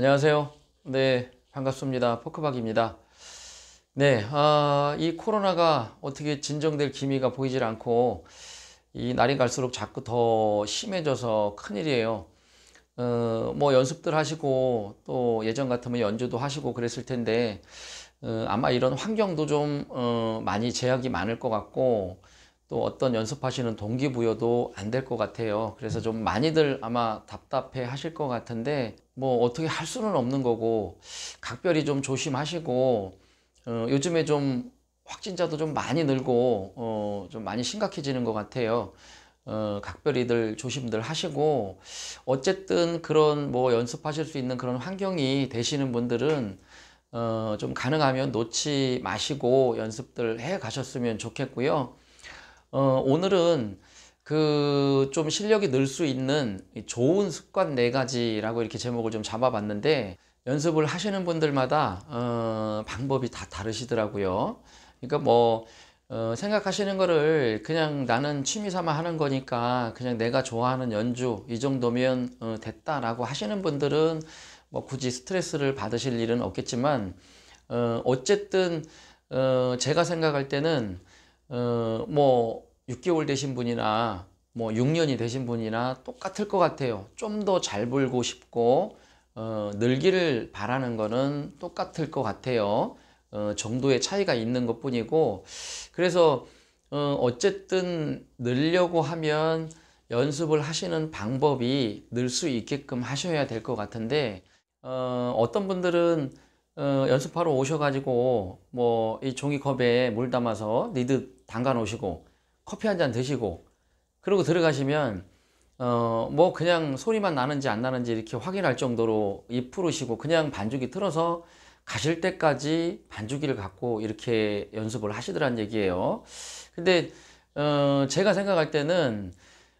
안녕하세요. 네, 반갑습니다. 포크박입니다. 네, 아, 이 코로나가 어떻게 진정될 기미가 보이질 않고 이 날이 갈수록 자꾸 더 심해져서 큰일이에요. 어, 뭐 연습들 하시고 또 예전 같으면 연주도 하시고 그랬을 텐데 어, 아마 이런 환경도 좀 어, 많이 제약이 많을 것 같고 또 어떤 연습하시는 동기부여도 안 될 것 같아요. 그래서 좀 많이들 아마 답답해 하실 것 같은데 뭐 어떻게 할 수는 없는 거고 각별히 좀 조심하시고 어, 요즘에 좀 확진자도 좀 많이 늘고 어, 좀 많이 심각해지는 것 같아요. 어, 각별히들 조심들 하시고 어쨌든 그런 뭐 연습하실 수 있는 그런 환경이 되시는 분들은 어, 좀 가능하면 놓지 마시고 연습들 해 가셨으면 좋겠고요. 어, 오늘은 그 좀 실력이 늘 수 있는 좋은 습관 네 가지라고 이렇게 제목을 좀 잡아봤는데 연습을 하시는 분들마다 어, 방법이 다 다르시더라고요. 그러니까 뭐 어, 생각하시는 거를 그냥 나는 취미 삼아 하는 거니까 그냥 내가 좋아하는 연주 이 정도면 어, 됐다라고 하시는 분들은 뭐 굳이 스트레스를 받으실 일은 없겠지만 어, 어쨌든 어, 제가 생각할 때는 어, 뭐 6개월 되신 분이나 뭐 6년이 되신 분이나 똑같을 것 같아요. 좀 더 잘 벌고 싶고 어, 늘기를 바라는 거는 똑같을 것 같아요. 어, 정도의 차이가 있는 것 뿐이고 그래서 어, 어쨌든 늘려고 하면 연습을 하시는 방법이 늘 수 있게끔 하셔야 될 것 같은데 어, 어떤 분들은 어, 연습하러 오셔가지고 뭐 이 종이컵에 물 담아서 니드 담가 놓으시고 커피 한 잔 드시고 그러고 들어가시면 어 뭐 그냥 소리만 나는지 안 나는지 이렇게 확인할 정도로 입 풀으시고 그냥 반죽이 틀어서 가실 때까지 반죽이를 갖고 이렇게 연습을 하시더란 얘기예요. 근데 어 제가 생각할 때는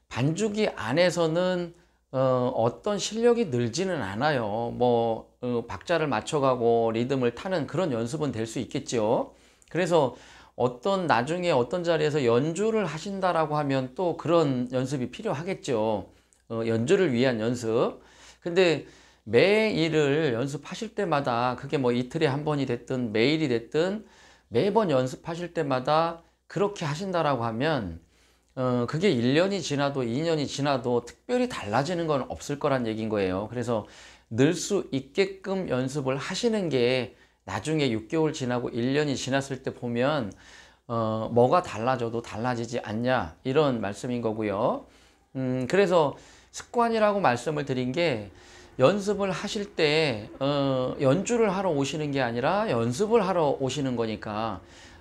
반죽이 안에서는 어, 어떤 실력이 늘지는 않아요. 뭐 어, 박자를 맞춰가고 리듬을 타는 그런 연습은 될 수 있겠죠. 그래서 어떤 나중에 어떤 자리에서 연주를 하신다라고 하면 또 그런 연습이 필요하겠죠. 어, 연주를 위한 연습. 근데 매일을 연습하실 때마다 그게 뭐 이틀에 한 번이 됐든 매일이 됐든 매번 연습하실 때마다 그렇게 하신다라고 하면 어, 그게 1년이 지나도 2년이 지나도 특별히 달라지는 건 없을 거란 얘기인 거예요. 그래서 늘 수 있게끔 연습을 하시는 게 나중에 6개월 지나고 1년이 지났을 때 보면 어, 뭐가 달라져도 달라지지 않냐 이런 말씀인 거고요. 음, 그래서 습관이라고 말씀을 드린 게 연습을 하실 때 어, 연주를 하러 오시는 게 아니라 연습을 하러 오시는 거니까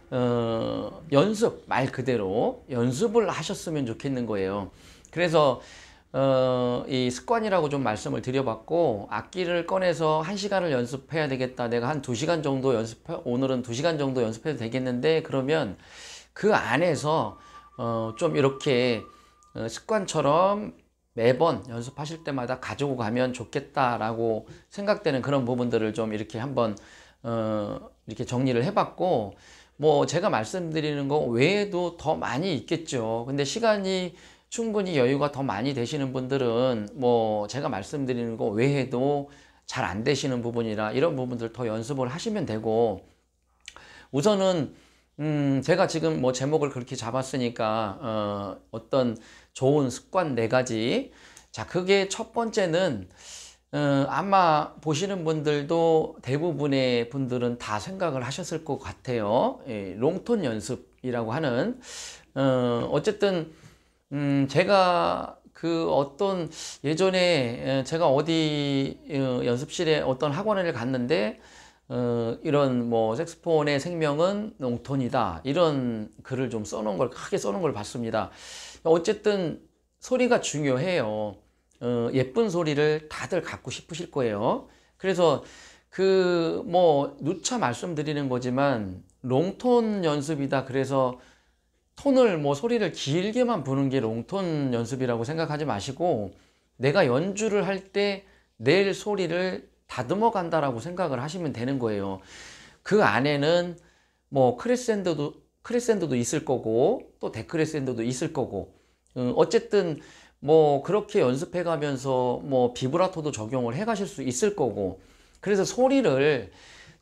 어, 연습 말 그대로 연습을 하셨으면 좋겠는 거예요. 그래서 어, 이 습관이라고 좀 말씀을 드려봤고 악기를 꺼내서 한시간을 연습해야 되겠다 내가 한 두시간 정도 연습 오늘은 두시간 정도 연습해도 되겠는데 그러면 그 안에서 어, 좀 이렇게 어, 습관처럼 매번 연습하실 때마다 가지고 가면 좋겠다라고 생각되는 그런 부분들을 좀 이렇게 한번 어, 이렇게 정리를 해봤고 뭐 제가 말씀드리는 거 외에도 더 많이 있겠죠 근데 시간이 충분히 여유가 더 많이 되시는 분들은 뭐 제가 말씀드리는 거 외에도 잘 안 되시는 부분이라 이런 부분들 더 연습을 하시면 되고 우선은 음 제가 지금 뭐 제목을 그렇게 잡았으니까 어 어떤 좋은 습관 네 가지 자 그게 첫 번째는 어, 아마 보시는 분들도 대부분의 분들은 다 생각을 하셨을 것 같아요. 예, 롱톤 연습이라고 하는 어, 어쨌든 음, 제가 그 어떤 예전에 제가 어디 어, 연습실에 어떤 학원을 갔는데 어, 이런 뭐 색스폰의 생명은 농톤이다 이런 글을 좀 써놓은 걸 크게 써놓은 걸 봤습니다. 어쨌든 소리가 중요해요. 어, 예쁜 소리를 다들 갖고 싶으실 거예요. 그래서 그 뭐 누차 말씀드리는 거지만 롱톤 연습이다 그래서 톤을 뭐 소리를 길게만 부는 게 롱톤 연습이라고 생각하지 마시고 내가 연주를 할 때 낼 소리를 다듬어 간다라고 생각을 하시면 되는 거예요. 그 안에는 뭐 크레센도도 크레센도도 있을 거고 또 데크레센도도 있을 거고 음, 어쨌든 뭐 그렇게 연습해 가면서 뭐 비브라토도 적용을 해 가실 수 있을 거고 그래서 소리를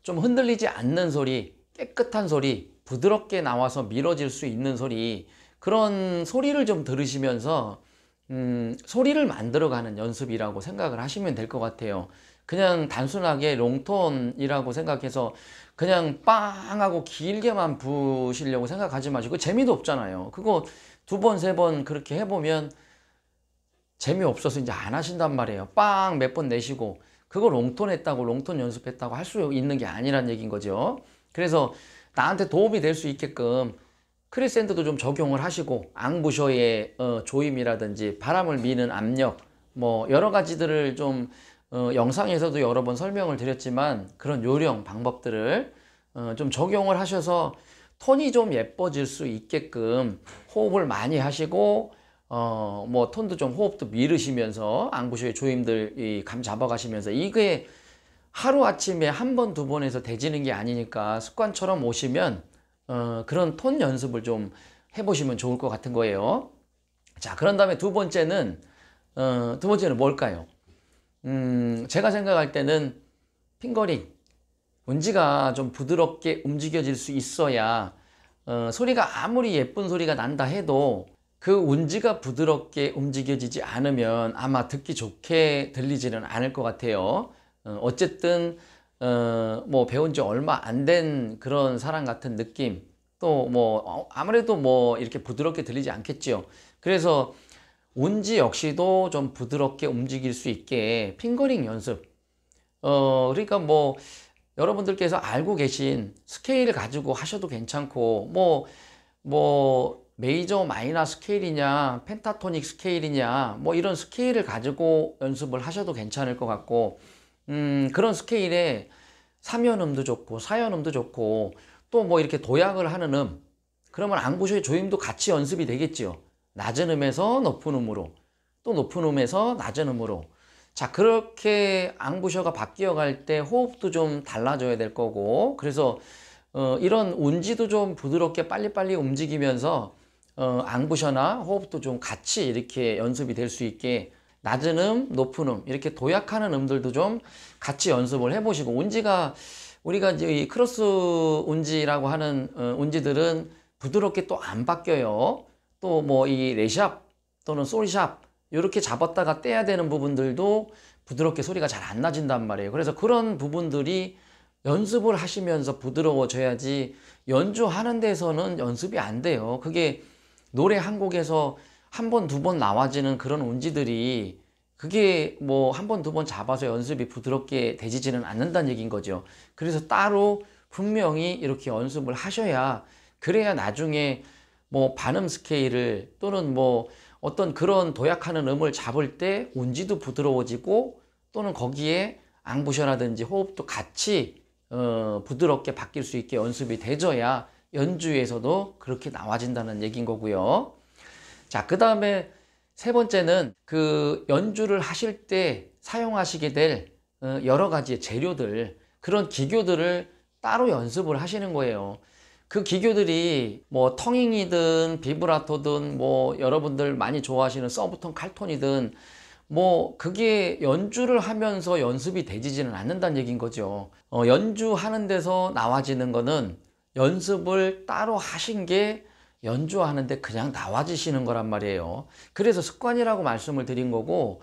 좀 흔들리지 않는 소리 깨끗한 소리 부드럽게 나와서 밀어질 수 있는 소리 그런 소리를 좀 들으시면서 음, 소리를 만들어가는 연습이라고 생각을 하시면 될 것 같아요. 그냥 단순하게 롱톤이라고 생각해서 그냥 빵 하고 길게만 부시려고 생각하지 마시고 재미도 없잖아요. 그거 두 번, 세 번 그렇게 해보면 재미없어서 이제 안 하신단 말이에요. 빵 몇 번 내시고 그거 롱톤 했다고 롱톤 연습했다고 할 수 있는 게 아니란 얘기인 거죠. 그래서 나한테 도움이 될 수 있게끔 크리센트도 좀 적용을 하시고 앙부셔의 어, 조임이라든지 바람을 미는 압력 뭐 여러 가지들을 좀 어, 영상에서도 여러 번 설명을 드렸지만 그런 요령 방법들을 어, 좀 적용을 하셔서 톤이 좀 예뻐질 수 있게끔 호흡을 많이 하시고 어, 뭐 톤도 좀 호흡도 미르시면서 앙부셔의 조임들 이감 잡아가시면서 이게 하루아침에 한 번, 두 번 해서 되지는 게 아니니까 습관처럼 오시면 어, 그런 톤 연습을 좀 해보시면 좋을 것 같은 거예요. 자, 그런 다음에 두 번째는 어, 두 번째는 뭘까요? 음, 제가 생각할 때는 핑거링, 문지가 좀 부드럽게 움직여질 수 있어야 어, 소리가 아무리 예쁜 소리가 난다 해도 그 운지가 부드럽게 움직여지지 않으면 아마 듣기 좋게 들리지는 않을 것 같아요. 어, 어쨌든 어, 뭐 배운 지 얼마 안 된 그런 사람 같은 느낌 또뭐 어, 아무래도 뭐 이렇게 부드럽게 들리지 않겠지요 그래서 운지 역시도 좀 부드럽게 움직일 수 있게 핑거링 연습 어 그러니까 뭐 여러분들께서 알고 계신 스케일 을 가지고 하셔도 괜찮고 뭐뭐 뭐 메이저 마이너 스케일이냐 펜타토닉 스케일이냐 뭐 이런 스케일을 가지고 연습을 하셔도 괜찮을 것 같고 음, 그런 스케일에 3연음도 좋고 4연음도 좋고 또 뭐 이렇게 도약을 하는 음 그러면 안구쇼의 조임도 같이 연습이 되겠지요. 낮은 음에서 높은 음으로 또 높은 음에서 낮은 음으로 자 그렇게 앙부셔가 바뀌어 갈 때 호흡도 좀 달라져야 될 거고 그래서 어, 이런 운지도 좀 부드럽게 빨리빨리 움직이면서 어, 앙부셔나 호흡도 좀 같이 이렇게 연습이 될 수 있게 낮은 음, 높은 음 이렇게 도약하는 음들도 좀 같이 연습을 해보시고 운지가 우리가 이제 이 크로스 운지라고 하는 어, 운지들은 부드럽게 또 안 바뀌어요. 또 뭐 이 레샵 또는 솔샵 이렇게 잡았다가 떼야 되는 부분들도 부드럽게 소리가 잘 안 나진단 말이에요. 그래서 그런 부분들이 연습을 하시면서 부드러워져야지 연주하는 데서는 연습이 안 돼요. 그게 노래 한 곡에서 한 번, 두 번 나와지는 그런 운지들이 그게 뭐 한 번, 두 번 잡아서 연습이 부드럽게 되지지는 않는다는 얘기인 거죠. 그래서 따로 분명히 이렇게 연습을 하셔야 그래야 나중에 뭐 반음 스케일을 또는 뭐 어떤 그런 도약하는 음을 잡을 때 운지도 부드러워지고 또는 거기에 앙부셔라든지 호흡도 같이 어, 부드럽게 바뀔 수 있게 연습이 되져야 연주에서도 그렇게 나와진다는 얘기인 거고요. 자, 그 다음에 세 번째는 그 연주를 하실 때 사용하시게 될 어, 여러 가지 재료들, 그런 기교들을 따로 연습을 하시는 거예요. 그 기교들이 뭐 텅잉이든 비브라토든 뭐 여러분들 많이 좋아하시는 서브톤 칼톤이든 뭐 그게 연주를 하면서 연습이 되지지는 않는다는 얘기인 거죠. 어, 연주하는 데서 나와지는 거는 연습을 따로 하신 게 연주하는데 그냥 나와지시는 거란 말이에요. 그래서 습관이라고 말씀을 드린 거고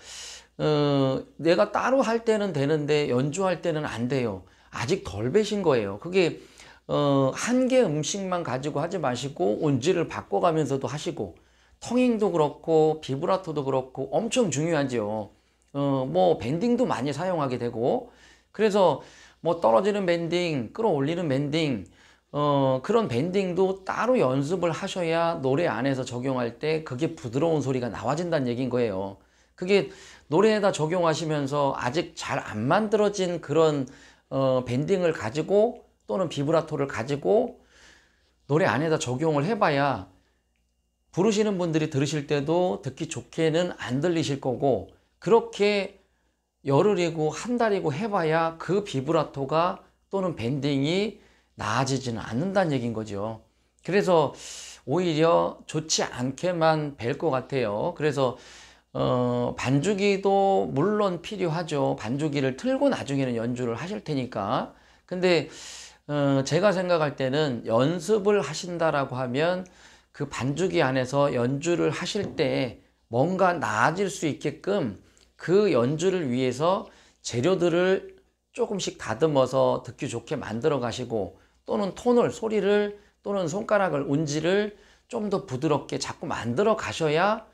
어, 내가 따로 할 때는 되는데 연주할 때는 안 돼요. 아직 덜 배신 거예요. 그게 어, 한 개 음식만 가지고 하지 마시고 온지를 바꿔가면서도 하시고 텅잉도 그렇고 비브라토도 그렇고 엄청 중요하죠. 어, 뭐 밴딩도 많이 사용하게 되고 그래서 뭐 떨어지는 밴딩, 끌어올리는 밴딩 어, 그런 밴딩도 따로 연습을 하셔야 노래 안에서 적용할 때 그게 부드러운 소리가 나와진다는 얘기인 거예요. 그게 노래에다 적용하시면서 아직 잘 안 만들어진 그런 어, 밴딩을 가지고 또는 비브라토를 가지고 노래 안에다 적용을 해봐야 부르시는 분들이 들으실 때도 듣기 좋게는 안 들리실 거고 그렇게 열흘이고 한 달이고 해봐야 그 비브라토가 또는 밴딩이 나아지지는 않는다는 얘기인 거죠. 그래서 오히려 좋지 않게만 뵐 것 같아요. 그래서 어, 반주기도 물론 필요하죠. 반주기를 틀고 나중에는 연주를 하실 테니까. 근데 어, 제가 생각할 때는 연습을 하신다라고 하면 그 반주기 안에서 연주를 하실 때 뭔가 나아질 수 있게끔 그 연주를 위해서 재료들을 조금씩 다듬어서 듣기 좋게 만들어 가시고 또는 톤을 소리를 또는 손가락을 운지를 좀 더 부드럽게 자꾸 만들어 가셔야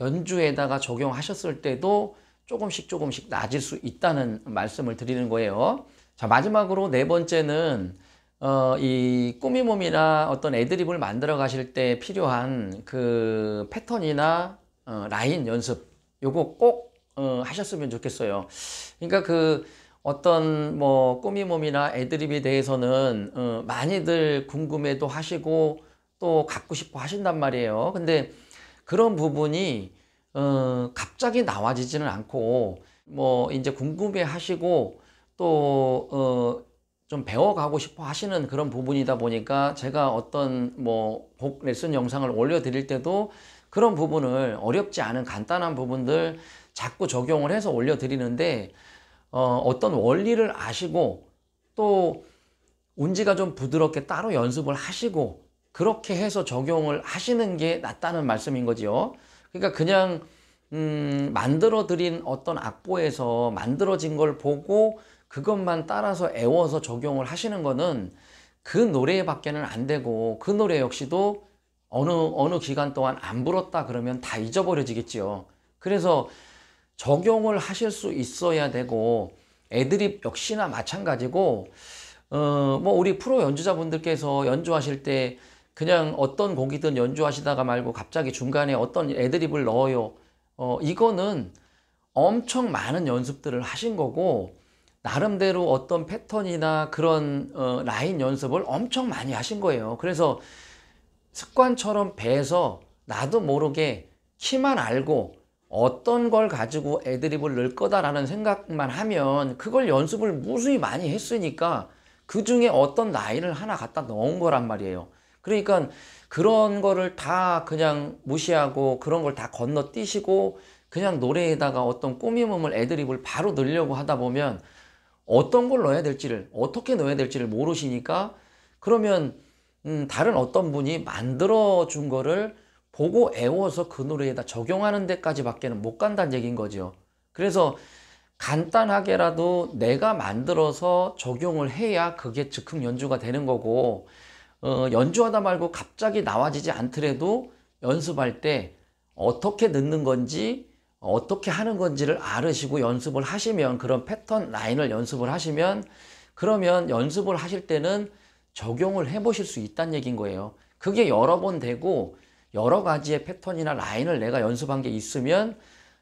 연주에다가 적용하셨을 때도 조금씩 조금씩 낮을 수 있다는 말씀을 드리는 거예요. 자 마지막으로 네 번째는 어, 이 꾸미몸이나 어떤 애드립을 만들어 가실 때 필요한 그 패턴이나 어, 라인 연습 요거 꼭 어, 하셨으면 좋겠어요. 그러니까 그 어떤 뭐 꾸미몸이나 애드립에 대해서는 어, 많이들 궁금해도 하시고 또 갖고 싶어 하신단 말이에요. 근데 그런 부분이 어, 갑자기 나와지지는 않고 뭐 이제 궁금해 하시고 또 어, 좀 배워가고 싶어 하시는 그런 부분이다 보니까 제가 어떤 뭐곡 레슨 영상을 올려드릴 때도 그런 부분을 어렵지 않은 간단한 부분들 자꾸 적용을 해서 올려드리는데 어, 어떤 원리를 아시고 또 운지가 좀 부드럽게 따로 연습을 하시고 그렇게 해서 적용을 하시는 게 낫다는 말씀인 거지요. 그러니까 그냥 음, 만들어 드린 어떤 악보에서 만들어진 걸 보고 그것만 따라서 애워서 적용을 하시는 거는 그 노래 밖에는 안 되고 그 노래 역시도 어느 어느 기간 동안 안 불었다 그러면 다 잊어버려지겠지요. 그래서 적용을 하실 수 있어야 되고 애드립 역시나 마찬가지고 어 뭐 우리 프로 연주자분들께서 연주하실 때 그냥 어떤 곡이든 연주하시다가 말고 갑자기 중간에 어떤 애드립을 넣어요. 어 이거는 엄청 많은 연습들을 하신 거고 나름대로 어떤 패턴이나 그런 어, 라인 연습을 엄청 많이 하신 거예요. 그래서 습관처럼 배에서 나도 모르게 키만 알고 어떤 걸 가지고 애드립을 넣을 거다라는 생각만 하면 그걸 연습을 무수히 많이 했으니까 그 중에 어떤 라인을 하나 갖다 넣은 거란 말이에요. 그러니까 그런 거를 다 그냥 무시하고 그런 걸 다 건너뛰시고 그냥 노래에다가 어떤 꾸밈음을 애드립을 바로 넣으려고 하다 보면 어떤 걸 넣어야 될지를 어떻게 넣어야 될지를 모르시니까 그러면 음, 다른 어떤 분이 만들어 준 거를 보고 애워서 그 노래에다 적용하는 데까지 밖에는 못 간다는 얘기인 거죠. 그래서 간단하게라도 내가 만들어서 적용을 해야 그게 즉흥 연주가 되는 거고 어, 연주하다 말고 갑자기 나와지지 않더라도 연습할 때 어떻게 넣는 건지 어떻게 하는 건지를 알으시고 연습을 하시면 그런 패턴 라인을 연습을 하시면 그러면 연습을 하실 때는 적용을 해 보실 수 있다는 얘기인 거예요. 그게 여러 번 되고 여러 가지의 패턴이나 라인을 내가 연습한 게 있으면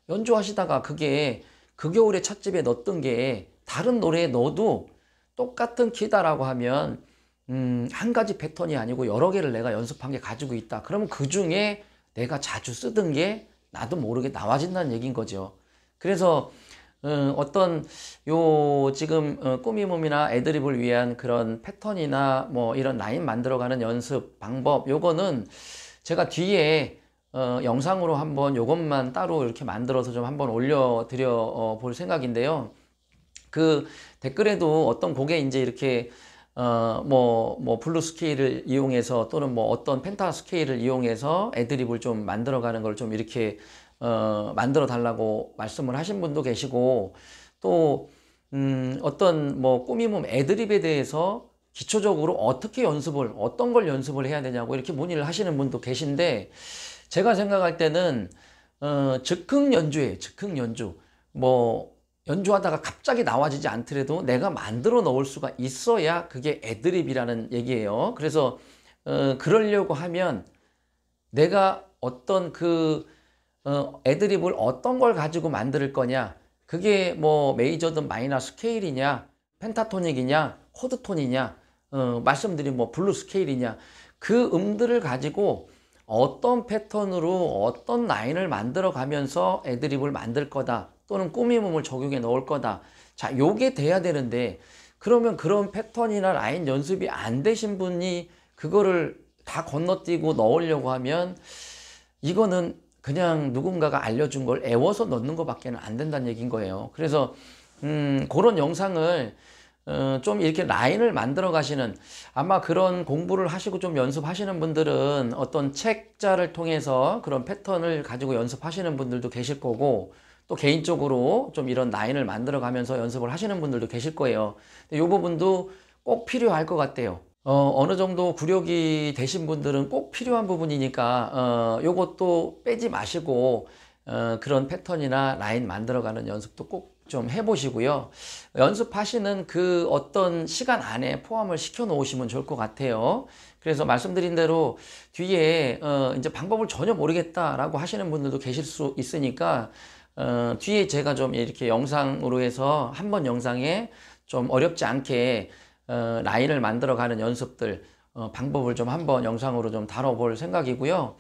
연주하시다가 그게 그 겨울에 찻집에 넣었던 게 다른 노래에 넣어도 똑같은 키다라고 하면 음, 한 가지 패턴이 아니고 여러 개를 내가 연습한 게 가지고 있다. 그러면 그 중에 내가 자주 쓰던 게 나도 모르게 나와진다는 얘기인 거죠. 그래서 음, 어떤 요 지금 어, 꾸미몸이나 애드립을 위한 그런 패턴이나 뭐 이런 라인 만들어가는 연습 방법 요거는 제가 뒤에 어, 영상으로 한번 이것만 따로 이렇게 만들어서 좀 한번 올려드려 어, 볼 생각인데요. 그 댓글에도 어떤 곡에 이제 이렇게 어뭐뭐 뭐 블루 스케일을 이용해서 또는 뭐 어떤 펜타 스케일을 이용해서 애드립을 좀 만들어가는 걸 좀 이렇게 어 만들어 달라고 말씀을 하신 분도 계시고 또 음, 어떤 뭐 꾸밈음 애드립에 대해서 기초적으로 어떻게 연습을 어떤 걸 연습을 해야 되냐고 이렇게 문의를 하시는 분도 계신데 제가 생각할 때는 어, 즉흥 연주예요. 즉흥 연주. 뭐 연주하다가 갑자기 나와지지 않더라도 내가 만들어 놓을 수가 있어야 그게 애드립이라는 얘기예요. 그래서 어, 그러려고 하면 내가 어떤 그 어, 애드립을 어떤 걸 가지고 만들 거냐 그게 뭐 메이저든 마이너 스케일이냐 펜타토닉이냐 코드톤이냐 어, 말씀드린 뭐 블루 스케일이냐 그 음들을 가지고 어떤 패턴으로 어떤 라인을 만들어 가면서 애드립을 만들 거다 또는 꾸밈음을 적용해 넣을 거다 자 요게 돼야 되는데 그러면 그런 패턴이나 라인 연습이 안 되신 분이 그거를 다 건너뛰고 넣으려고 하면 이거는 그냥 누군가가 알려준 걸 애워서 넣는 것밖에 안 된다는 얘기인 거예요 그래서 음, 그런 영상을 어, 좀 이렇게 라인을 만들어 가시는 아마 그런 공부를 하시고 좀 연습하시는 분들은 어떤 책자를 통해서 그런 패턴을 가지고 연습하시는 분들도 계실 거고 또 개인적으로 좀 이런 라인을 만들어 가면서 연습을 하시는 분들도 계실 거예요. 이 부분도 꼭 필요할 것 같아요. 어, 어느 정도 구력이 되신 분들은 꼭 필요한 부분이니까 어, 요것도 빼지 마시고 어, 그런 패턴이나 라인 만들어가는 연습도 꼭좀 해보시고요. 연습하시는 그 어떤 시간 안에 포함을 시켜 놓으시면 좋을 것 같아요. 그래서 말씀드린 대로 뒤에 어 이제 방법을 전혀 모르겠다라고 하시는 분들도 계실 수 있으니까 어 뒤에 제가 좀 이렇게 영상으로 해서 한 번 영상에 좀 어렵지 않게 어 라인을 만들어가는 연습들 어 방법을 좀 한번 영상으로 좀 다뤄볼 생각이고요.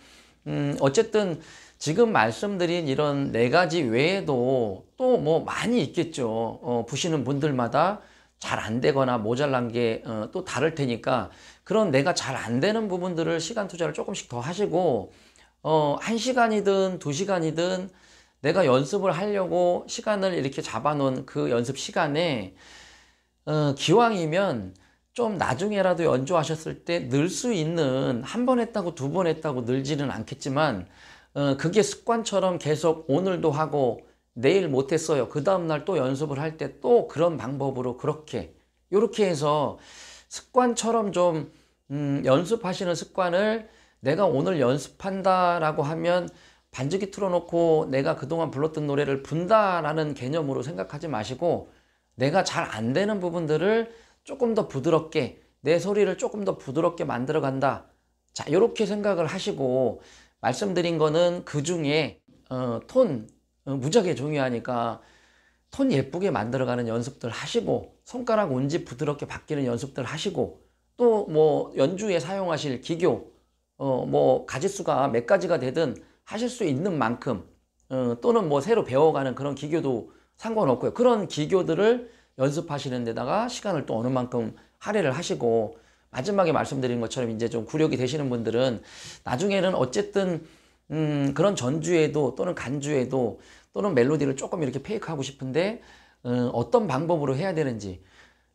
음 어쨌든 지금 말씀드린 이런 네 가지 외에도 또 뭐 많이 있겠죠. 어, 보시는 분들마다 잘 안 되거나 모자란 게또 어, 다를 테니까 그런 내가 잘 안 되는 부분들을 시간 투자를 조금씩 더 하시고 어, 1시간이든 두시간이든 내가 연습을 하려고 시간을 이렇게 잡아놓은 그 연습 시간에 어, 기왕이면 좀 나중에라도 연주하셨을 때 늘 수 있는 한 번 했다고 두 번 했다고 늘지는 않겠지만 어, 그게 습관처럼 계속 오늘도 하고 내일 못했어요. 그 다음날 또 연습을 할 때 또 그런 방법으로 그렇게 이렇게 해서 습관처럼 좀 음, 연습하시는 습관을 내가 오늘 연습한다라고 하면 반주기 틀어놓고 내가 그동안 불렀던 노래를 분다라는 개념으로 생각하지 마시고 내가 잘 안 되는 부분들을 조금 더 부드럽게 내 소리를 조금 더 부드럽게 만들어 간다. 자, 이렇게 생각을 하시고 말씀드린 거는 그 중에 어, 톤 어, 무지하게 중요하니까 톤 예쁘게 만들어가는 연습들 하시고 손가락 온지 부드럽게 바뀌는 연습들 하시고 또 뭐 연주에 사용하실 기교 어, 뭐가짓수가몇 가지가 되든 하실 수 있는 만큼 어, 또는 뭐 새로 배워가는 그런 기교도 상관없고요. 그런 기교들을 연습하시는 데다가 시간을 또 어느 만큼 할애를 하시고 마지막에 말씀드린 것처럼 이제 좀 구력이 되시는 분들은 나중에는 어쨌든 음, 그런 전주에도 또는 간주에도 또는 멜로디를 조금 이렇게 페이크하고 싶은데 음, 어떤 방법으로 해야 되는지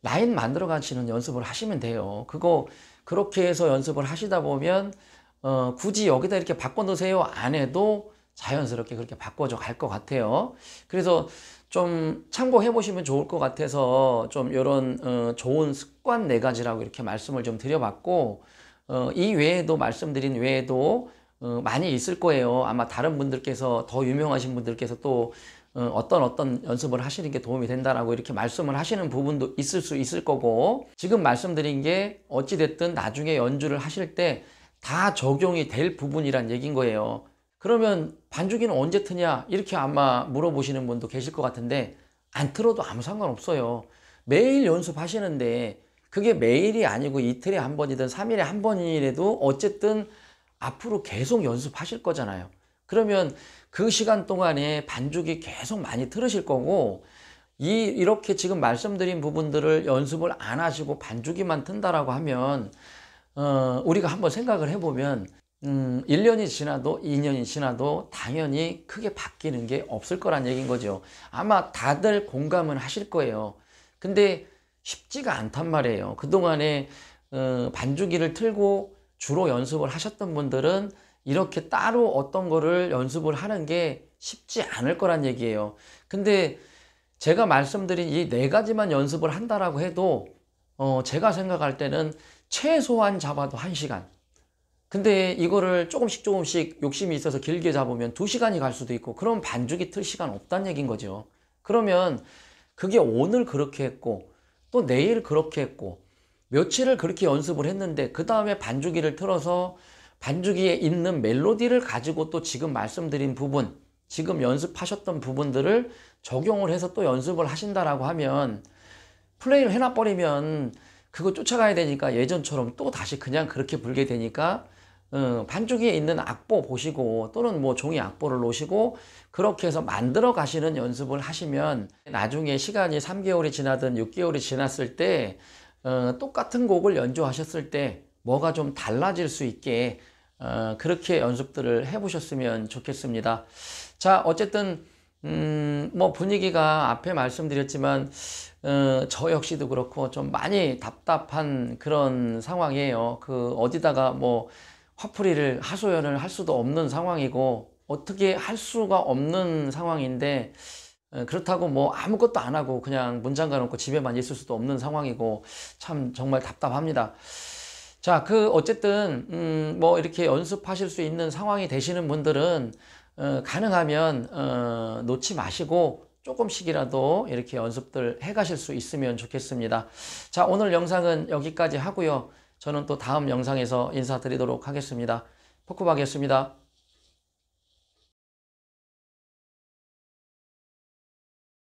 라인 만들어 가시는 연습을 하시면 돼요. 그거 그렇게 해서 연습을 하시다 보면 어, 굳이 여기다 이렇게 바꿔 놓으세요 안 해도 자연스럽게 그렇게 바꿔져 갈 것 같아요. 그래서 좀 참고해 보시면 좋을 것 같아서 좀 이런 어, 좋은 습관 네 가지라고 이렇게 말씀을 좀 드려봤고 어, 이 외에도 말씀드린 외에도 어, 많이 있을 거예요. 아마 다른 분들께서 더 유명하신 분들께서 또 어, 떤 어떤 연습을 하시는 게 도움이 된다라고 이렇게 말씀을 하시는 부분도 있을 수 있을 거고 지금 말씀드린 게 어찌됐든 나중에 연주를 하실 때 다 적용이 될 부분이란 얘기인 거예요. 그러면 반죽이는 언제 트냐 이렇게 아마 물어보시는 분도 계실 것 같은데 안 틀어도 아무 상관없어요 매일 연습하시는데 그게 매일이 아니고 이틀에 한 번이든 3일에한 번이라도 어쨌든 앞으로 계속 연습하실 거잖아요 그러면 그 시간 동안에 반죽이 계속 많이 틀으실 거고 이 이렇게 지금 말씀드린 부분들을 연습을 안 하시고 반죽이만 튼다라고 하면 어, 우리가 한번 생각을 해보면 음, 1년이 지나도 2년이 지나도 당연히 크게 바뀌는 게 없을 거란 얘기인 거죠. 아마 다들 공감은 하실 거예요. 근데 쉽지가 않단 말이에요. 그동안에 어, 반주기를 틀고 주로 연습을 하셨던 분들은 이렇게 따로 어떤 거를 연습을 하는 게 쉽지 않을 거란 얘기예요. 근데 제가 말씀드린 이 네 가지만 연습을 한다라고 해도 어, 제가 생각할 때는 최소한 잡아도 1시간 근데 이거를 조금씩 조금씩 욕심이 있어서 길게 잡으면 두시간이갈 수도 있고 그럼 반죽이 틀 시간 없다는 얘기인 거죠. 그러면 그게 오늘 그렇게 했고 또 내일 그렇게 했고 며칠을 그렇게 연습을 했는데 그 다음에 반주기를 틀어서 반주기에 있는 멜로디를 가지고 또 지금 말씀드린 부분 지금 연습하셨던 부분들을 적용을 해서 또 연습을 하신다라고 하면 플레이를 해놔버리면 그거 쫓아가야 되니까 예전처럼 또 다시 그냥 그렇게 불게 되니까 어, 반죽에 있는 악보 보시고 또는 뭐 종이 악보를 놓으시고 그렇게 해서 만들어 가시는 연습을 하시면 나중에 시간이 3개월이 지나든 6개월이 지났을 때 어, 똑같은 곡을 연주하셨을 때 뭐가 좀 달라질 수 있게 어, 그렇게 연습들을 해보셨으면 좋겠습니다. 자 어쨌든 음, 뭐 분위기가 앞에 말씀드렸지만 어, 저 역시도 그렇고 좀 많이 답답한 그런 상황이에요. 그 어디다가 뭐 화풀이를 하소연을 할 수도 없는 상황이고 어떻게 할 수가 없는 상황인데 어, 그렇다고 뭐 아무것도 안 하고 그냥 문장 가놓고 집에만 있을 수도 없는 상황이고 참 정말 답답합니다. 자, 그 어쨌든 음, 뭐 이렇게 연습하실 수 있는 상황이 되시는 분들은 어, 가능하면 어, 놓지 마시고 조금씩이라도 이렇게 연습들 해가실 수 있으면 좋겠습니다. 자, 오늘 영상은 여기까지 하고요. 저는 또 다음 영상에서 인사드리도록 하겠습니다. 포크박이었습니다.